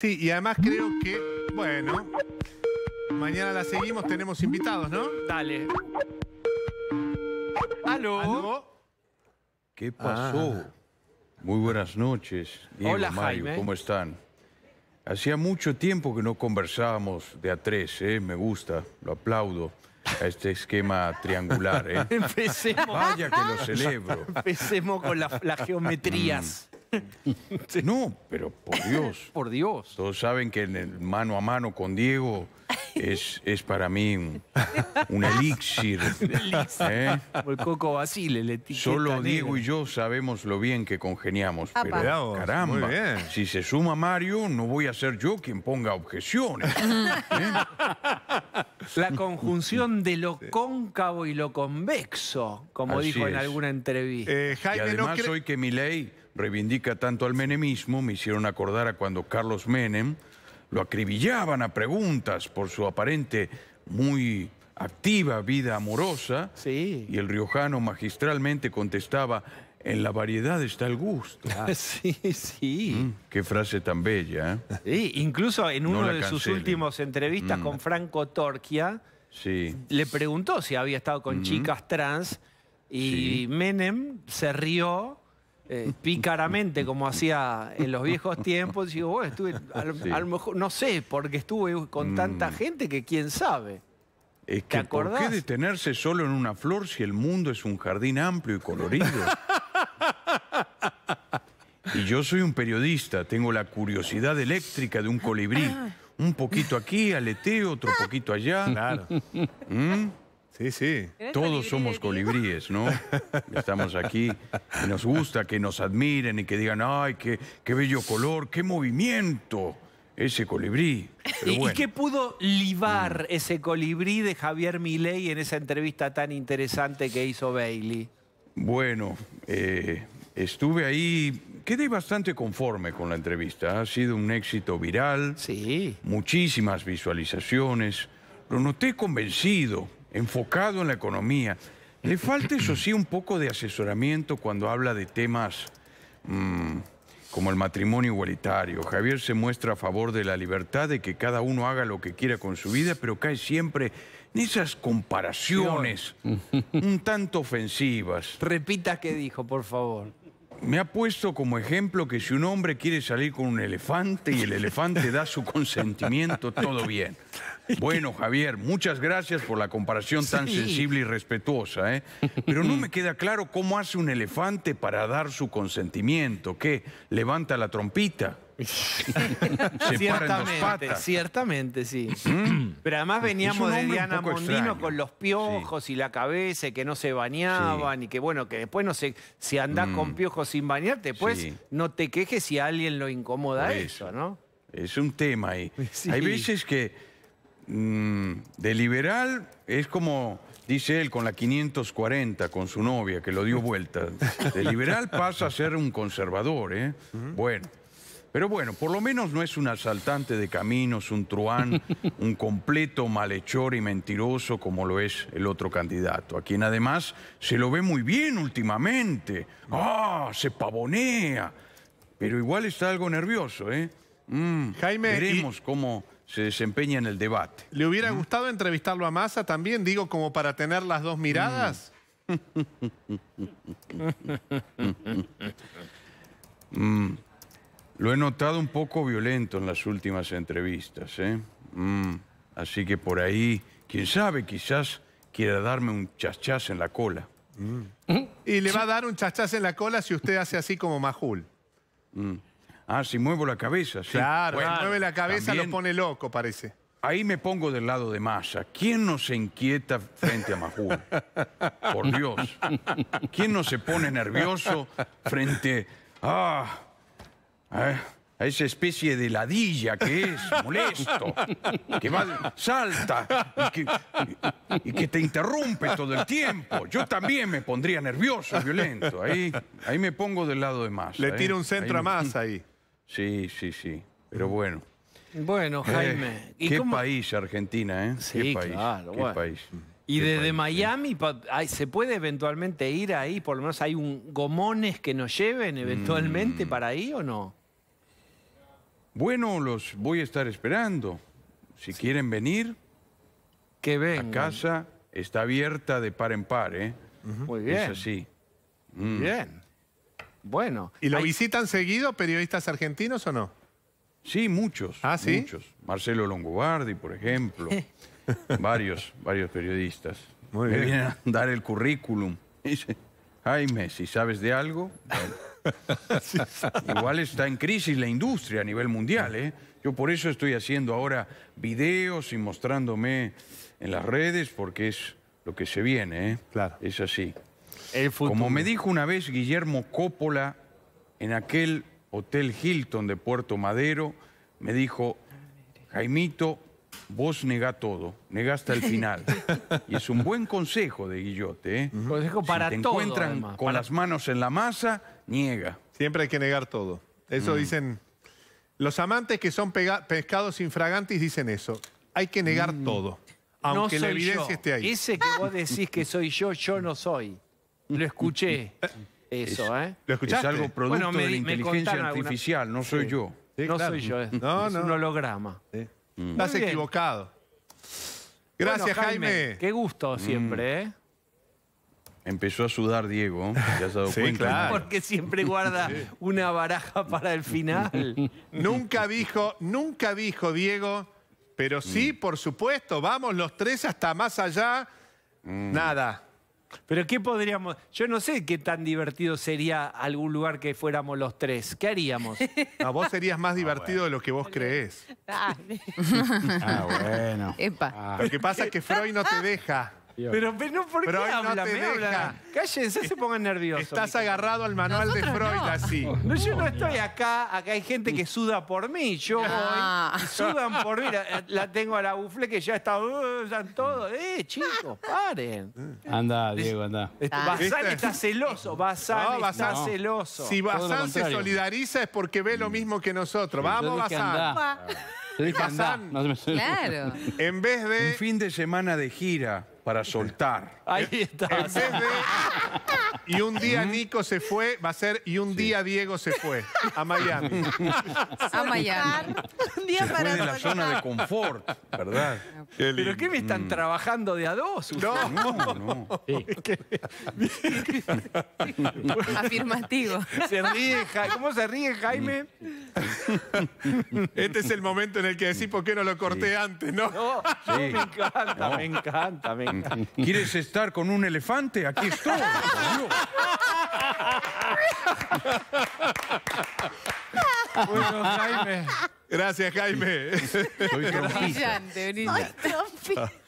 Sí, y además creo que, bueno, mañana la seguimos, tenemos invitados, ¿no? Dale. ¿Aló? ¿Qué ah. pasó? Muy buenas noches. Diego, Hola, Jaime. ¿cómo están? Hacía mucho tiempo que no conversábamos de a tres, ¿eh? me gusta, lo aplaudo a este esquema triangular. ¿eh? Empecemos. Vaya que lo celebro. Empecemos con las geometrías. Mm. No, pero por Dios. por Dios. Todos saben que en el mano a mano con Diego es, es para mí un, un elixir. ¿eh? Por Coco Basile, le Solo Diego y yo sabemos lo bien que congeniamos. Pero, caramba, si se suma Mario, no voy a ser yo quien ponga objeciones. ¿eh? La conjunción de lo cóncavo y lo convexo, como dijo en alguna entrevista. Eh, y además hoy que mi ley reivindica tanto al menemismo, me hicieron acordar a cuando Carlos Menem lo acribillaban a preguntas por su aparente muy activa vida amorosa. Y el riojano magistralmente contestaba, en la variedad está el gusto. sí, sí. Mm, qué frase tan bella. ¿eh? incluso en una uno de sus últimos entrevistas mm. con Franco Torquia, le preguntó si había estado con chicas trans y Menem se rió eh, pícaramente como hacía en los viejos tiempos. Y dijo "Bueno, estuve, a lo, mejor, no sé, porque estuve con mm. tanta gente que quién sabe. Es que, ¿por qué detenerse solo en una flor si el mundo es un jardín amplio y colorido? Y yo soy un periodista, tengo la curiosidad eléctrica de un colibrí. Ah, ah. Un poquito aquí, aleteo, otro poquito allá. Claro. ¿Mm? Sí, sí. Todos somos colibríes, ¿no? Estamos aquí y nos gusta que nos admiren y que digan, ay, qué, qué bello color, qué movimiento ese colibrí. ¿Y, qué pudo libar mm. ese colibrí de Javier Milei en esa entrevista tan interesante que hizo Bailey? Bueno, eh, Estuve ahí, quedé bastante conforme con la entrevista. Ha sido un éxito viral. Sí. Muchísimas visualizaciones. Lo noté convencido, enfocado en la economía. Le falta, eso sí, un poco de asesoramiento cuando habla de temas mm, como el matrimonio igualitario. Javier se muestra a favor de la libertad, de que cada uno haga lo que quiera con su vida, pero cae siempre en esas comparaciones un tanto ofensivas. Repita qué dijo, por favor me ha puesto como ejemplo que si un hombre quiere salir con un elefante y el elefante da su consentimiento, todo bien. Bueno, Javier, muchas gracias por la comparación tan sensible y respetuosa, ¿eh? Pero no me queda claro cómo hace un elefante para dar su consentimiento, ¿qué? ¿Levanta la trompita? ciertamente, ciertamente, sí. Pero además veníamos de Diana Mondino con los piojos y la cabeza, y que no se bañaban y que bueno, que después no sé, si andás con mm. piojos sin bañarte, pues no te quejes si a alguien lo incomoda eso. ¿no? Es un tema ahí. Hay veces que mm, de liberal es como dice él, con la 540, con su novia, que lo dio vuelta. De liberal pasa a ser un conservador, ¿eh? Bueno. Pero bueno, por lo menos no es un asaltante de caminos, un truán, un completo malhechor y mentiroso como lo es el otro candidato, a quien además se lo ve muy bien últimamente. ¡Ah! Se pavonea. Pero igual está algo nervioso, ¿eh? Mm, Jaime. Veremos cómo se desempeña en el debate. ¿Le hubiera gustado entrevistarlo a Massa también, digo, como para tener las dos miradas? Mm. Mm. Lo he notado un poco violento en las últimas entrevistas, ¿eh? Mm. así que por ahí, quién sabe, quizás quiera darme un chachaz en la cola. Mm. Y le va a dar un chachaz en la cola si usted hace así como Majul. Mm. Ah, si muevo la cabeza, sí. Claro, Si mueve la cabeza lo pone loco, parece. Ahí me pongo del lado de masa. ¿Quién no se inquieta frente a Majul? Por Dios. ¿Quién no se pone nervioso frente a... Ah, ¿Eh? a esa especie de ladilla que es molesto, que va, salta y que, te interrumpe todo el tiempo. Yo también me pondría nervioso, violento. Ahí, me pongo del lado de más. Le ¿eh? tiro un centro a más ahí. Sí, sí, sí. Pero bueno. Bueno, eh, Jaime. qué país, Argentina, ¿eh? Sí, qué país, Y desde Miami, ¿se puede eventualmente ir ahí? Por lo menos hay un gomones que nos lleven mm. eventualmente para ahí o no? Bueno, los voy a estar esperando. Si quieren venir, que vengan. La casa está abierta de par en par, ¿eh? Muy bien. Es así. Mm. Bien. Bueno. ¿Y lo visitan seguido periodistas argentinos o no? Sí, muchos. ¿Ah, sí? Muchos. Marcelo Longobardi, por ejemplo. varios, varios periodistas. Muy bien. vienen a dar el currículum. Dice, Jaime, si sabes de algo, Igual está en crisis la industria a nivel mundial. ¿eh? Yo por eso estoy haciendo ahora videos y mostrándome en las redes porque es lo que se viene. ¿eh? Claro. Es así. Como me dijo una vez Guillermo Coppola en aquel Hotel Hilton de Puerto Madero, me dijo, Jaimito, vos negá todo, negá hasta el final. y es un buen consejo de Guillote. ¿eh? Consejo para si te encuentran con las manos en la masa, niega. Siempre hay que negar todo. Eso mm. dicen... Los amantes que son pescados infragantes dicen eso. Hay que negar mm. todo, aunque la evidencia esté ahí. Ese que vos decís que soy yo, yo no soy. Lo escuché. Eso, ¿eh? ¿Lo escuchaste? Es algo producto de la inteligencia artificial, no soy yo. no soy yo, es, un holograma. Estás equivocado. Gracias, Jaime. Qué gusto mm. siempre, ¿eh? Empezó a sudar Diego, ¿eh? Porque siempre guarda una baraja para el final. nunca dijo, nunca dijo Diego, pero sí, mm. por supuesto, vamos los tres hasta más allá. Mm. Nada. Pero ¿qué podríamos...? Yo no sé qué tan divertido sería algún lugar que fuéramos los tres. ¿Qué haríamos? A vos serías más ah, divertido de lo que vos crees? Ah, bueno. Ah. Lo que pasa es que Freud no te deja. Pero, pero ¿por qué no Cállense, se pongan nerviosos. Estás agarrado al manual de Freud así. No, yo no estoy acá. Acá hay gente que suda por mí. Yo ah. voy sudan por mí. La, tengo a la bufle que ya está... Uh, todo. Eh, chicos, paren. Anda, Diego, anda. Este, Basán está celoso. Bazán está celoso. Si Basán se solidariza es porque ve lo mm. mismo que nosotros. Vamos, Basán Te dije No se me Claro. En vez Un de fin de semana de gira para soltar. Ahí está. y un día Nico se fue, va a ser y un día Diego se fue a Miami. A Miami. un día para de la zona de confort, ¿verdad? ¿Pero qué me están mm. trabajando de a dos? No, no. no. Afirmativo. Se ¿Cómo se ríe Jaime? Este es el momento en el que decís por qué no lo corté antes, ¿no? No, sí. me encanta, me encanta, me encanta. ¿Quieres estar con un elefante? Aquí estoy. bueno, Jaime. Gracias, Jaime.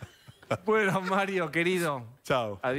Bueno, Mario, querido. Chao. Adiós.